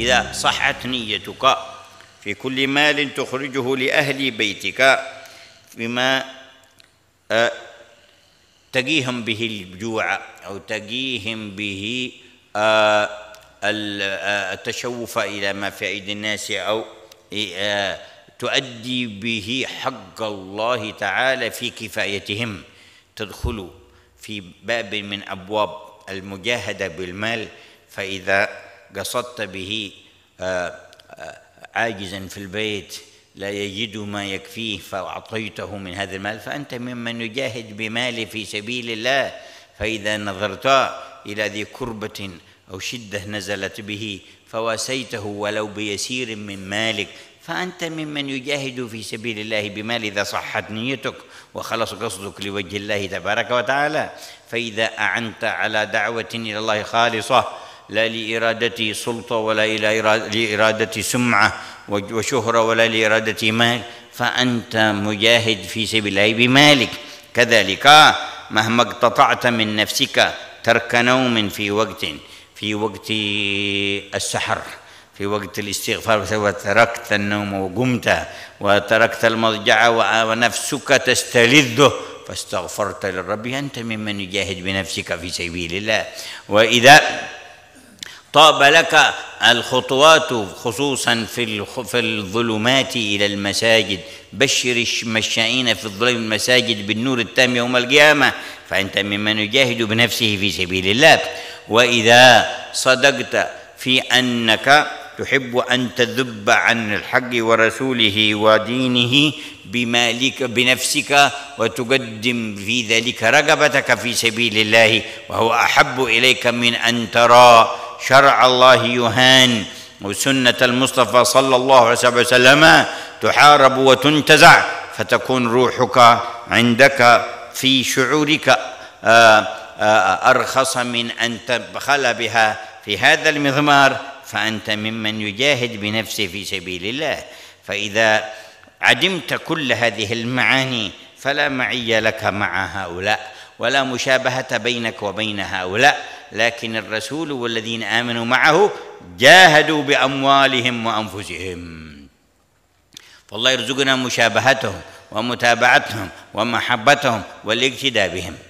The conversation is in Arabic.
إذا صحت نيتك في كل مال تخرجه لأهل بيتك بما آه، تقيهم به الجوع أو تقيهم به آه، آه، التشوف إلى ما في أيدي الناس أو تؤدي به حق الله تعالى في كفايتهم تدخل في باب من أبواب المجاهدة بالمال فإذا قصدت به آه، آه، عاجزا في البيت لا يجد ما يكفيه فأعطيته من هذا المال فأنت ممن يجاهد بماله في سبيل الله فإذا نظرت إلى ذي كربة أو شدة نزلت به فواسيته ولو بيسير من مالك فأنت ممن يجاهد في سبيل الله بمال إذا صحت نيتك وخلص قصدك لوجه الله تبارك وتعالى فإذا أعنت على دعوة إلى الله خالصة لا لإرادتي سلطة ولا إلى لإرادة سمعة وشهرة ولا لإرادة مال فأنت مجاهد في سبيل الله بمالك كذلك مهما اقتطعت من نفسك ترك نوم في وقت في وقت السحر في وقت الاستغفار وتركت النوم وقمت وتركت المضجع ونفسك تستلذه فاستغفرت للرب أنت ممن يجاهد بنفسك في سبيل الله وإذا طاب لك الخطوات خصوصا في في الظلمات الى المساجد بشر المشائين في الظلم المساجد بالنور التام يوم القيامه فانت ممن يجاهد بنفسه في سبيل الله واذا صدقت في انك تحب ان تذب عن الحق ورسوله ودينه بمالك بنفسك وتقدم في ذلك رغبتك في سبيل الله وهو احب اليك من ان ترى شرع الله يهان وسنة المصطفى صلى الله عليه وسلم تحارب وتنتزع فتكون روحك عندك في شعورك آه، آه، أرخص من أن تبخل بها في هذا المضمار فأنت ممن يجاهد بنفسه في سبيل الله فإذا عدمت كل هذه المعاني فلا معي لك مع هؤلاء ولا مشابهة بينك وبين هؤلاء لكن الرسول والذين امنوا معه جاهدوا باموالهم وانفسهم فالله يرزقنا مشابهتهم ومتابعتهم ومحبتهم والاقتداء بهم